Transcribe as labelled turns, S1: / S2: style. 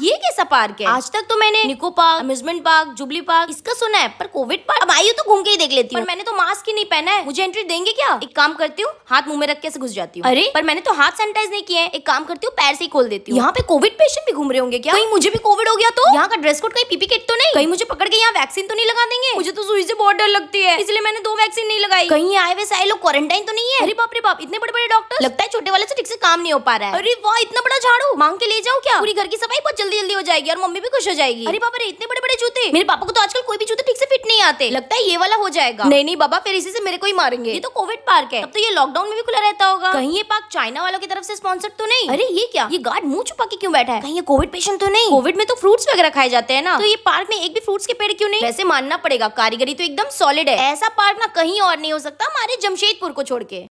S1: ये कैसा पार्क है आज तक तो मैंने Nicco park amusement park jubilee park इसका सुना है पर कोविड पार्क अब आई तो घूम के ही देख लेती हूँ मैंने तो मास्क ही नहीं पहना है मुझे एंट्री देंगे क्या एक काम करती हूँ हाथ मुंह में रख के घुस जाती हूँ अरे पर मैंने तो हाथ सैनिटाइज नहीं किया है एक काम करती हूँ पैर से ही खोल देती हूँ यहाँ पे कोविड पेशेंट भी घूम रहे होंगे क्या कहीं मुझे भी कोविड हो गया तो यहाँ का ड्रेस कोड कहीं पीपी किट तो नहीं कहीं मुझे पकड़ के यहाँ वैक्सीन तो नहीं लगा देंगे मुझे तो सुई से बहुत डर लगती है इसलिए मैंने दो वैक्सीन नहीं लगाई कहीं आए वैसे आए लोग क्वारंटाइन तो नहीं है अरे बाप रे बाप इतने बड़े बड़े डॉक्टर लगता है छोटे वाले से ठीक से काम नहीं हो पा रहा है अरे वाह इतना बड़ा झाड़ू मांग के ले जाओ क्या पूरी घर की सफाई बहुत जल्दी जल्दी हो जाएगी और मम्मी भी खुश हो जाएगी अरे पापा रे इतने बड़े बड़े जूते मेरे पापा को तो आजकल कोई भी जूते ठीक से फिट नहीं आते लगता है ये वाला हो जाएगा नहीं नहीं बाबा फिर इसी से मेरे को ही मारेंगे ये तो कोविड पार्क है अब तो ये लॉकडाउन में भी खुला रहता होगा कहीं ये पार्क चाइना वालों की तरफ से स्पॉन्सर्ड तो नहीं अरे ये क्या ये गार्ड मुंह छुपा के क्यों बैठा है कहीं ये कोविड पेशेंट तो नहीं कोविड में तो फ्रूट्स वगैरह खाए जाते हैं ना तो ये पार्क में एक भी फ्रूट्स के पेड़ क्यों नहीं वैसे मानना पड़ेगा कारीगरी तो एकदम सॉलिड है ऐसा पार्क ना कहीं और नहीं हो सकता हमारे जमशेदपुर को छोड़ के